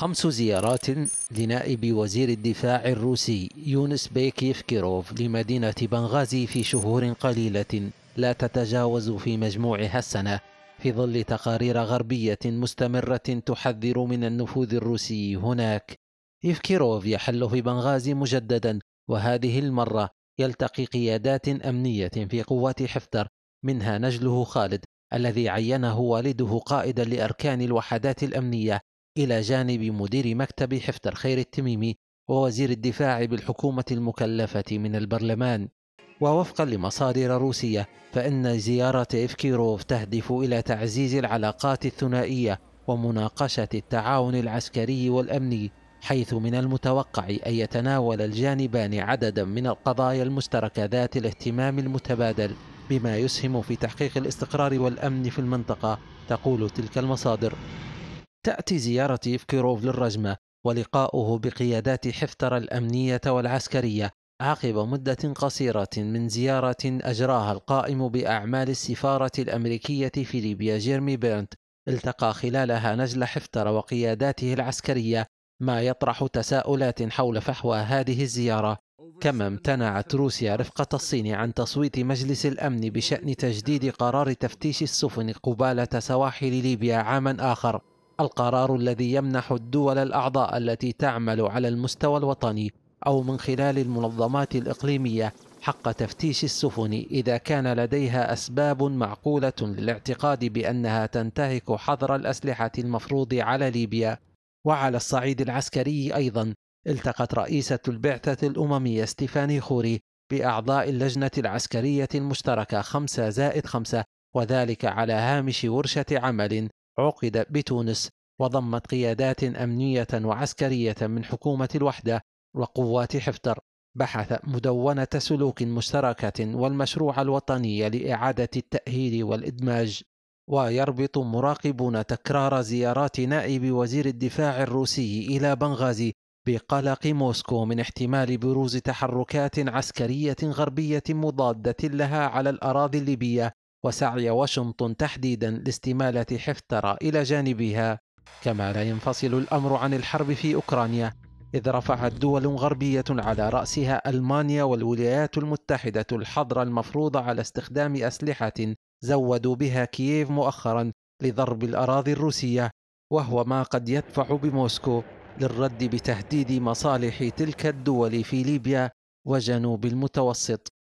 خمس زيارات لنائب وزير الدفاع الروسي يونس بيك يفكيروف لمدينة بنغازي في شهور قليلة لا تتجاوز في مجموعها السنة في ظل تقارير غربية مستمرة تحذر من النفوذ الروسي هناك يفكيروف يحل في بنغازي مجددا وهذه المرة يلتقي قيادات أمنية في قوات حفتر منها نجله خالد الذي عينه والده قائدا لأركان الوحدات الأمنية إلى جانب مدير مكتب حفظ الخير التميمي ووزير الدفاع بالحكومة المكلفة من البرلمان ووفقا لمصادر روسية فإن زيارة إفكيروف تهدف إلى تعزيز العلاقات الثنائية ومناقشة التعاون العسكري والأمني حيث من المتوقع أن يتناول الجانبان عددا من القضايا المشتركة ذات الاهتمام المتبادل بما يسهم في تحقيق الاستقرار والأمن في المنطقة تقول تلك المصادر تأتي زيارة إفكيروف للرجمة ولقاؤه بقيادات حفتر الأمنية والعسكرية عقب مدة قصيرة من زيارة أجراها القائم بأعمال السفارة الأمريكية في ليبيا جيرمي بيرنت التقى خلالها نجل حفتر وقياداته العسكرية ما يطرح تساؤلات حول فحوى هذه الزيارة كما امتنعت روسيا رفقة الصين عن تصويت مجلس الأمن بشأن تجديد قرار تفتيش السفن قبالة سواحل ليبيا عاما آخر القرار الذي يمنح الدول الأعضاء التي تعمل على المستوى الوطني أو من خلال المنظمات الإقليمية حق تفتيش السفن إذا كان لديها أسباب معقولة للاعتقاد بأنها تنتهك حظر الأسلحة المفروض على ليبيا وعلى الصعيد العسكري أيضا التقت رئيسة البعثة الأممية ستيفاني خوري بأعضاء اللجنة العسكرية المشتركة 5 زائد 5 وذلك على هامش ورشة عمل عقد بتونس وضمت قيادات أمنية وعسكرية من حكومة الوحدة وقوات حفتر بحث مدونة سلوك مشتركة والمشروع الوطني لإعادة التأهيل والإدماج ويربط مراقبون تكرار زيارات نائب وزير الدفاع الروسي إلى بنغازي بقلق موسكو من احتمال بروز تحركات عسكرية غربية مضادة لها على الأراضي الليبية وسعي واشنطن تحديدا لاستمالة حفتر إلى جانبها كما لا ينفصل الأمر عن الحرب في أوكرانيا إذ رفعت دول غربية على رأسها ألمانيا والولايات المتحدة الحظر المفروض على استخدام أسلحة زودوا بها كييف مؤخرا لضرب الأراضي الروسية وهو ما قد يدفع بموسكو للرد بتهديد مصالح تلك الدول في ليبيا وجنوب المتوسط